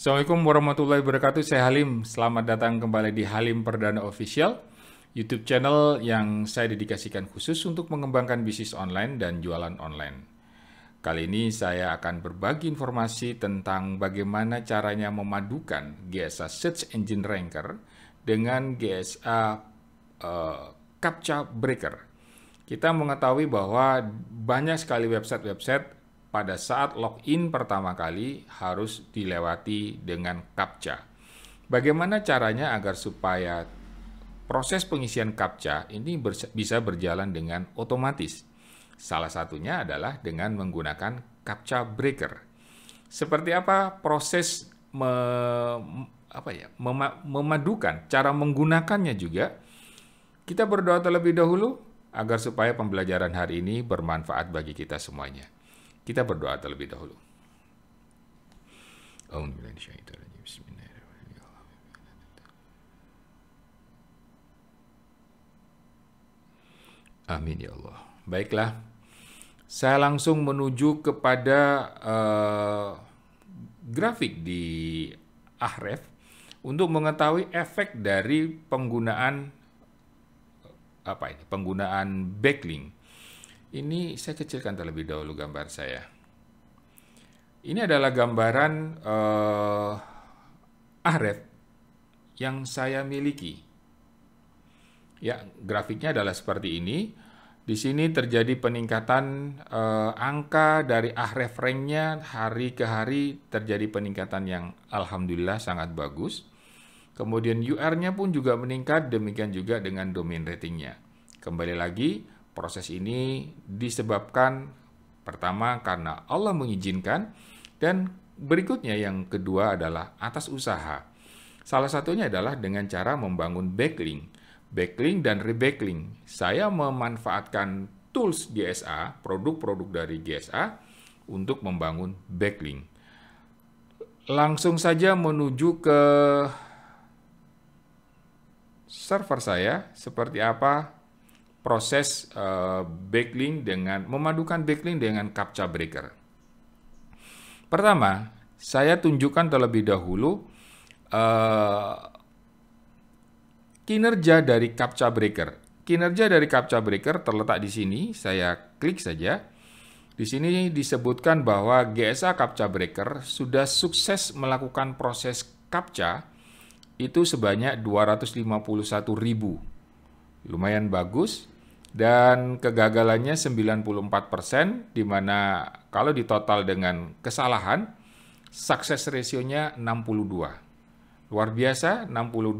Assalamualaikum warahmatullahi wabarakatuh, saya Halim. Selamat datang kembali di Halim Perdana Official, YouTube channel yang saya dedikasikan khusus untuk mengembangkan bisnis online dan jualan online. Kali ini saya akan berbagi informasi tentang bagaimana caranya memadukan GSA Search Engine Ranker dengan GSA uh, eh, CAPTCHA Breaker. Kita mengetahui bahwa banyak sekali website-website pada saat login pertama kali harus dilewati dengan CAPTCHA. Bagaimana caranya agar supaya proses pengisian CAPTCHA ini ber bisa berjalan dengan otomatis? Salah satunya adalah dengan menggunakan CAPTCHA breaker. Seperti apa proses me apa ya, mema memadukan cara menggunakannya juga? Kita berdoa terlebih dahulu agar supaya pembelajaran hari ini bermanfaat bagi kita semuanya. Kita berdoa terlebih dahulu. Amin ya Allah. Baiklah, saya langsung menuju kepada uh, grafik di Ahref untuk mengetahui efek dari penggunaan apa ini penggunaan backlink ini saya kecilkan terlebih dahulu gambar saya. Ini adalah gambaran uh, aret yang saya miliki. Ya, grafiknya adalah seperti ini. Di sini terjadi peningkatan eh, angka dari rank-nya hari ke hari terjadi peningkatan yang alhamdulillah sangat bagus. Kemudian UR-nya pun juga meningkat, demikian juga dengan domain ratingnya. Kembali lagi, Proses ini disebabkan pertama karena Allah mengizinkan dan berikutnya yang kedua adalah atas usaha. Salah satunya adalah dengan cara membangun backlink, backlink dan rebacklink. Saya memanfaatkan tools GSA, produk-produk dari GSA untuk membangun backlink. Langsung saja menuju ke server saya seperti apa proses uh, eh, backlink dengan memadukan backlink dengan captcha breaker. Pertama, saya tunjukkan terlebih dahulu uh, kinerja dari captcha breaker. Kinerja dari captcha breaker terletak di sini. Saya klik saja. Di sini disebutkan bahwa GSA captcha breaker sudah sukses melakukan proses captcha itu sebanyak 251 ribu lumayan bagus dan kegagalannya 94% di mana kalau ditotal dengan kesalahan sukses rasionya 62. Luar biasa 62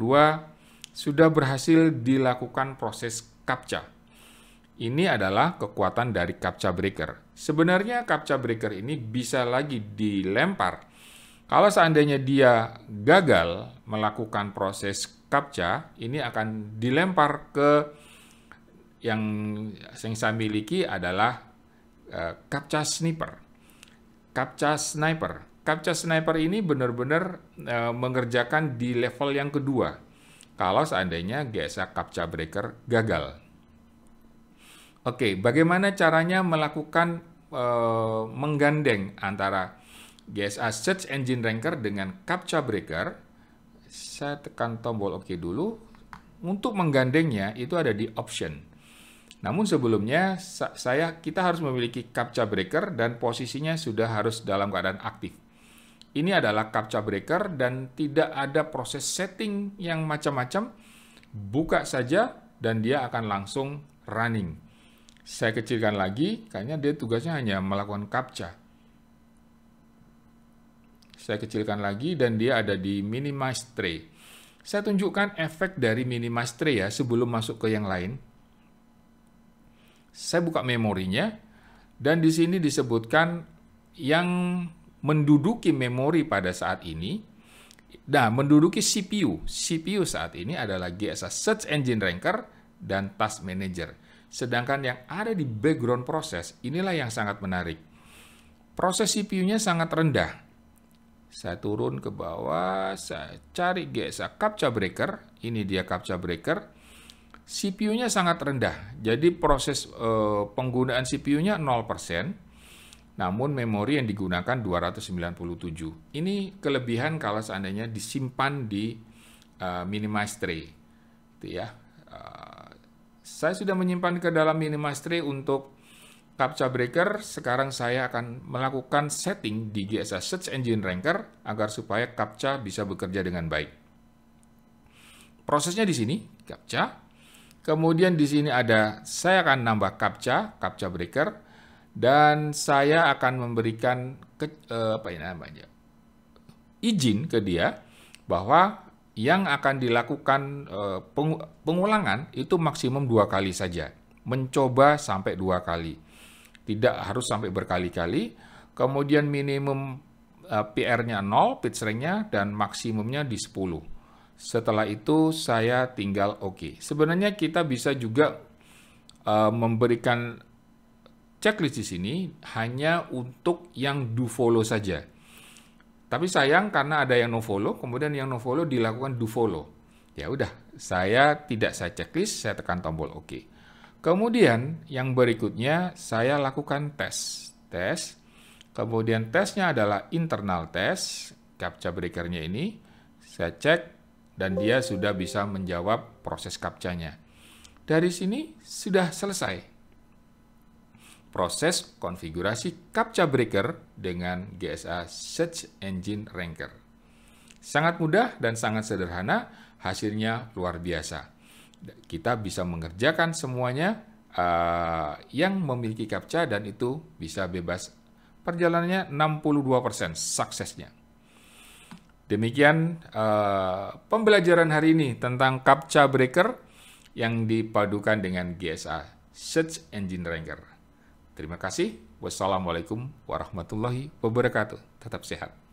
sudah berhasil dilakukan proses captcha. Ini adalah kekuatan dari captcha breaker. Sebenarnya captcha breaker ini bisa lagi dilempar. Kalau seandainya dia gagal melakukan proses CAPTCHA ini akan dilempar ke yang yang saya miliki adalah uh, eh, CAPTCHA Sniper. CAPTCHA Sniper. CAPTCHA Sniper ini benar-benar uh, mengerjakan di level yang kedua. Kalau seandainya GSA CAPTCHA Breaker gagal. Oke, bagaimana caranya melakukan uh, menggandeng antara GSA Search Engine Ranker dengan CAPTCHA Breaker saya tekan tombol OK dulu. Untuk menggandengnya itu ada di option. Namun sebelumnya saya kita harus memiliki captcha breaker dan posisinya sudah harus dalam keadaan aktif. Ini adalah captcha breaker dan tidak ada proses setting yang macam-macam. Buka saja dan dia akan langsung running. Saya kecilkan lagi, kayaknya dia tugasnya hanya melakukan captcha. Saya kecilkan lagi dan dia ada di minimize tray. Saya tunjukkan efek dari minimize tray ya sebelum masuk ke yang lain. Saya buka memorinya dan di sini disebutkan yang menduduki memori pada saat ini. Nah, menduduki CPU. CPU saat ini adalah GSA Search Engine Ranker dan Task Manager. Sedangkan yang ada di background proses, inilah yang sangat menarik. Proses CPU-nya sangat rendah, saya turun ke bawah, saya cari GSA captcha breaker. Ini dia captcha breaker. CPU-nya sangat rendah. Jadi proses eh, penggunaan CPU-nya 0%. Namun memori yang digunakan 297. Ini kelebihan kalau seandainya disimpan di mini eh, minimize tray. Itu ya. Eh, saya sudah menyimpan ke dalam minimize tray untuk CAPTCHA Breaker, sekarang saya akan melakukan setting di GSA Search Engine Ranker agar supaya CAPTCHA bisa bekerja dengan baik. Prosesnya di sini, CAPTCHA. Kemudian di sini ada, saya akan nambah CAPTCHA, CAPTCHA Breaker, dan saya akan memberikan ke, eh, apa ini namanya izin ke dia bahwa yang akan dilakukan eh, pengulangan itu maksimum dua kali saja, mencoba sampai dua kali tidak harus sampai berkali-kali. Kemudian minimum uh, e, PR-nya 0, pitch rank-nya, dan maksimumnya di 10. Setelah itu saya tinggal oke. Okay. Sebenarnya kita bisa juga uh, memberikan checklist di sini hanya untuk yang do follow saja. Tapi sayang karena ada yang no follow, kemudian yang no follow dilakukan do follow. Ya udah, saya tidak saya checklist, saya tekan tombol oke. OK. Kemudian yang berikutnya saya lakukan tes. Tes. Kemudian tesnya adalah internal tes captcha breakernya ini. Saya cek dan dia sudah bisa menjawab proses captchanya. Dari sini sudah selesai. Proses konfigurasi captcha breaker dengan GSA Search Engine Ranker. Sangat mudah dan sangat sederhana, hasilnya luar biasa kita bisa mengerjakan semuanya uh, yang memiliki CAPTCHA dan itu bisa bebas. Perjalanannya 62% suksesnya. Demikian uh, pembelajaran hari ini tentang CAPTCHA Breaker yang dipadukan dengan GSA, Search Engine Ranker. Terima kasih. Wassalamualaikum warahmatullahi wabarakatuh. Tetap sehat.